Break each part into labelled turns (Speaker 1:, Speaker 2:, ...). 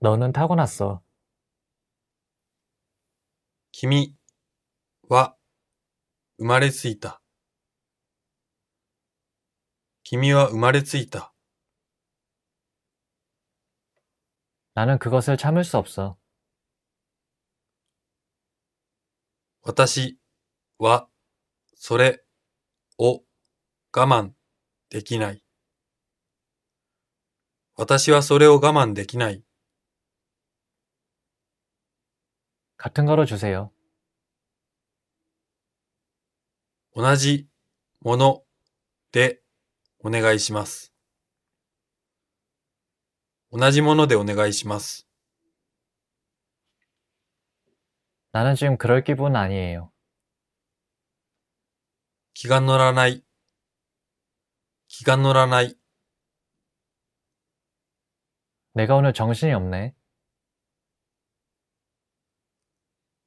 Speaker 1: 너는 타고났어. 君は生まれついた。君は生まれついた。
Speaker 2: 나는 그것을 참을 수 없어.
Speaker 1: 私はそれを我慢できない。私はそれを我慢できない。
Speaker 2: 같은 거로 주세요.
Speaker 1: 同じものでお願いします。同じものでお願いします。
Speaker 2: 나는 지금 그럴 기분 아니에요.
Speaker 1: 기간 놀아나이. 기간 놀아나이.
Speaker 2: 내가 오늘 정신이 없네.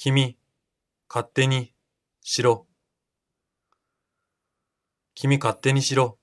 Speaker 1: 君、勝手に、しろ。君勝手にしろ。